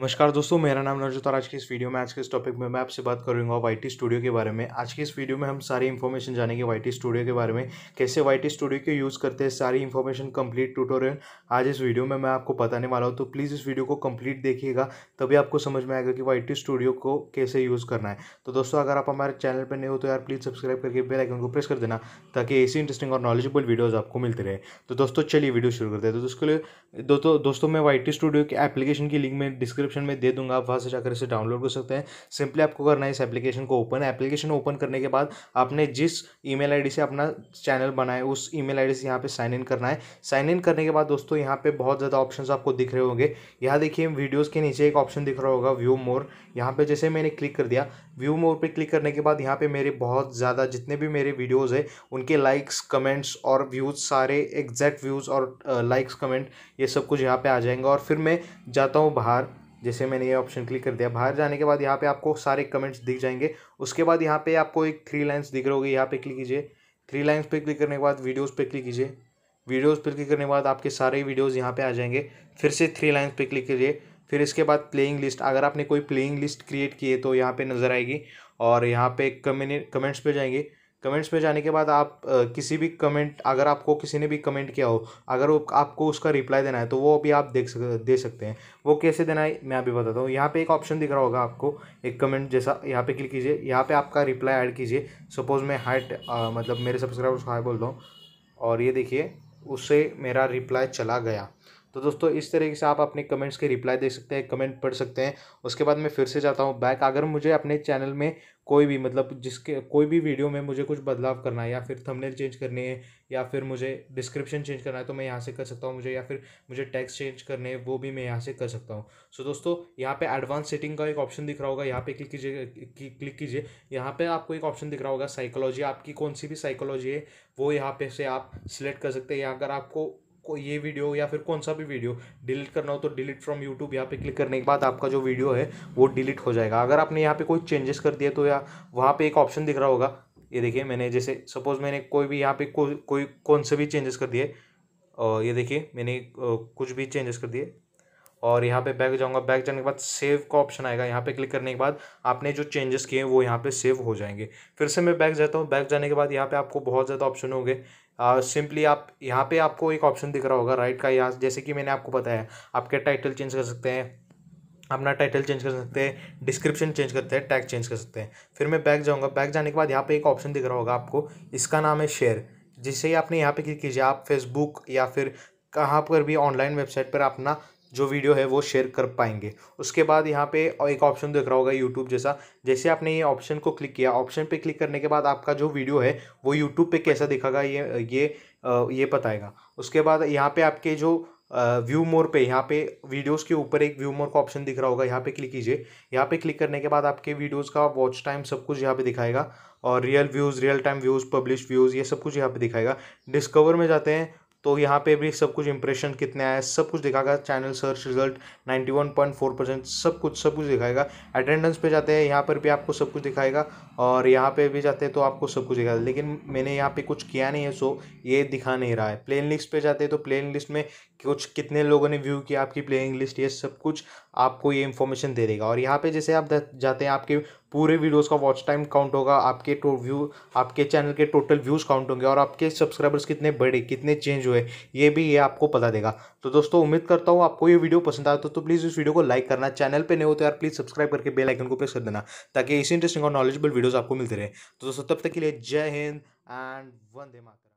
नमस्कार दोस्तों मेरा नाम रजत और आज की इस वीडियो में आज के इस टॉपिक में मैं आपसे बात करूंगा वाई टी स्टूडियो के बारे में आज की इस वीडियो में हम सारी इन्फॉर्मेशन जानेंगे वाई टी स्टूडियो के बारे में कैसे वाई टी स्टूडियो के यूज़ करते हैं सारी इन्फॉर्मेशन कंप्लीट ट्यूटोरियल आज इस वीडियो में मैं आपको बताने वाला हूँ तो प्लीज़ इस वीडियो को कम्प्लीट देखिएगा तभी आपको समझ में आएगा कि वाई टी स्टूडियो को कैसे यूज़ करना है तो दोस्तों अगर आप हमारे चैनल पर नहीं हो तो यार प्लीज़ सब्सक्राइब करके बेल आइकन को प्रेस कर देना ताकि ऐसी इंटरेस्टिंग और नॉलेजेबल वीडियोज़ आपको मिलते रहे तो दोस्तों चलिए वीडियो शुरू करते हैं तो उसके लिए दोस्तों मैं वाई टी स्टूडियो के एप्लीकेशन की लिंक में डिस्क्रिप्शन डिस्क्रिप्शन में दे दूंगा आप वहाँ से जाकर इसे डाउनलोड कर सकते हैं सिंपली आपको करना है इस एप्लीकेशन को ओपन एप्लीकेशन ओपन करने के बाद आपने जिस ई मेल से अपना चैनल बनाए उस ई मेल से यहाँ पर साइन इन करना है साइन इन करने के बाद दोस्तों यहाँ पर बहुत ज़्यादा ऑप्शन आपको दिख रहे होंगे यहाँ देखिए वीडियोज़ के नीचे एक ऑप्शन दिख रहा होगा व्यू मोर यहाँ पर जैसे मैंने क्लिक कर दिया व्यू मोर पर क्लिक करने के बाद यहाँ पर मेरे बहुत ज़्यादा जितने भी मेरे वीडियोज़ हैं उनके लाइक्स कमेंट्स और व्यूज़ सारे एग्जैक्ट व्यूज़ और लाइक्स कमेंट ये सब कुछ यहाँ पर आ जाएंगे और फिर मैं जाता हूँ बाहर जैसे मैंने ये ऑप्शन क्लिक कर दिया बाहर जाने के बाद यहाँ पे आपको सारे कमेंट्स दिख जाएंगे उसके बाद यहाँ पे आपको एक थ्री लाइन्स दिख रही होगी यहाँ पे क्लिक कीजिए थ्री लाइन्स पे क्लिक करने के बाद वीडियोज़ पे क्लिक कीजिए वीडियोज़ पे क्लिक करने के बाद आपके सारे वीडियोज़ यहाँ पे आ जाएंगे फिर से थ्री लाइन्स पे क्लिक कीजिए फिर इसके बाद प्लेइंग लिस्ट अगर आपने कोई प्लेइंग लिस्ट क्रिएट की है तो यहाँ पर नज़र आएगी और यहाँ पर कमेंट्स पर जाएंगे कमेंट्स में जाने के बाद आप किसी भी कमेंट अगर आपको किसी ने भी कमेंट किया हो अगर वो आपको उसका रिप्लाई देना है तो वो अभी आप देख सक दे सकते हैं वो कैसे देना है मैं अभी बताता हूँ यहाँ पे एक ऑप्शन दिख रहा होगा आपको एक कमेंट जैसा यहाँ पे क्लिक कीजिए यहाँ पे आपका रिप्लाई ऐड कीजिए सपोज़ मैं हाइट मतलब मेरे सब्सक्राइबर्स हाई बोलता हूँ और ये देखिए उससे मेरा रिप्लाई चला गया तो दोस्तों इस तरीके से आप अपने कमेंट्स के रिप्लाई दे सकते हैं कमेंट पढ़ सकते हैं उसके बाद मैं फिर से जाता हूँ बैक अगर मुझे अपने चैनल में कोई भी मतलब जिसके कोई भी वीडियो में मुझे कुछ बदलाव करना है या फिर थंबनेल चेंज करनी है या फिर मुझे डिस्क्रिप्शन चेंज करना है तो मैं यहाँ से कर सकता हूँ मुझे या फिर मुझे टैक्स चेंज करने हैं वो भी मैं यहाँ से कर सकता हूँ सो so, दोस्तों यहाँ पे एडवांस सेटिंग का एक ऑप्शन दिख रहा होगा यहाँ पे क्लिक कीजिए क्लिक कीजिए यहाँ पर आपको एक ऑप्शन दिख रहा होगा साइकोलॉजी आपकी कौन सी भी साइकोलॉजी है वो यहाँ पे से आप सिलेक्ट कर सकते हैं या अगर आपको को ये वीडियो या फिर कौन सा भी वीडियो डिलीट करना हो तो डिलीट फ्रॉम यूट्यूब यहाँ पे क्लिक करने के बाद आपका जो वीडियो है वो डिलीट हो जाएगा अगर आपने यहाँ पे कोई चेंजेस कर दिया तो या वहाँ पे एक ऑप्शन दिख रहा होगा ये देखिए मैंने जैसे सपोज़ मैंने कोई भी यहाँ पे को, कोई कौन से भी चेंजेस कर दिए ये देखिए मैंने कुछ भी चेंजेस कर दिए और यहाँ पे बैक जाऊँगा बैक जाने के बाद सेव का ऑप्शन आएगा यहाँ पे क्लिक करने के बाद आपने जो चेंजेस किए हैं वो यहाँ पे सेव हो जाएंगे फिर से मैं बैक जाता हूँ बैक जाने के बाद यहाँ पे आपको बहुत ज़्यादा ऑप्शन होंगे सिंपली आप यहाँ पे आपको एक ऑप्शन दिख रहा होगा राइट का यहाँ जैसे कि मैंने आपको बताया आपके टाइटल चेंज कर सकते हैं अपना टाइटल चेंज कर सकते हैं डिस्क्रिप्शन चेंज करते हैं टैग चेंज कर सकते हैं फिर मैं बैक जाऊँगा बैक जाने के बाद यहाँ पर एक ऑप्शन दिख रहा होगा आपको इसका नाम है शेयर जिससे ही आपने यहाँ पे क्लिक कीजिए आप फेसबुक या फिर कहाँ पर भी ऑनलाइन वेबसाइट पर अपना जो वीडियो है वो शेयर कर पाएंगे उसके बाद यहाँ पे एक ऑप्शन दिख रहा होगा यूट्यूब जैसा जैसे आपने ये ऑप्शन को क्लिक किया ऑप्शन पे क्लिक करने के बाद आपका जो वीडियो है वो यूट्यूब पे कैसा दिखेगा ये ये ये बताएगा उसके बाद यहाँ पे आपके जो व्यू मोर पे यहाँ पे वीडियोस के ऊपर एक व्यू मोर का ऑप्शन दिख रहा होगा यहाँ पे क्लिक कीजिए यहाँ पे क्लिक करने के बाद आपके वीडियोस का वॉच टाइम सब कुछ यहाँ पे दिखाएगा और real views real time views publish views ये सब कुछ यहाँ पे दिखाएगा डिस्कवर में जाते हैं तो यहाँ पे भी सब कुछ इंप्रेशन कितने आए सब कुछ दिखाएगा चैनल सर्च रिजल्ट 91.4 परसेंट सब कुछ सब कुछ दिखाएगा अटेंडेंस पे जाते हैं यहाँ पर भी आपको सब कुछ दिखाएगा और यहाँ पे भी जाते हैं तो आपको सब कुछ दिखाएगा लेकिन मैंने यहाँ पे कुछ किया नहीं है सो ये दिखा नहीं रहा है प्लेन लिस्ट पर जाते हैं तो प्लेन लिस्ट में कुछ कितने लोगों ने व्यू किया आपकी प्लेइंग लिस्ट ये सब कुछ आपको ये इन्फॉर्मेशन दे देगा और यहाँ पे जैसे आप जाते हैं आपके पूरे वीडियोस का वॉच टाइम काउंट होगा आपके टो व्यू आपके चैनल के टोटल व्यूज़ काउंट होंगे और आपके सब्सक्राइबर्स कितने बढ़े कितने चेंज हुए ये भी ये आपको पता देगा तो दोस्तों उम्मीद करता हूँ आपको ये वीडियो पसंद आया तो, तो प्लीज़ इस वीडियो को लाइक करना चैनल पर नहीं हो तो यार प्लीज़ सब्सक्राइब करके बेलाइकन को प्रेस कर देना ताकि इसी इंटरेस्टिंग और नॉलेजेबल वीडियोज़ आपको मिलते रहे तो दोस्तों तब तक के लिए जय हिंद एंड वंदे मातरम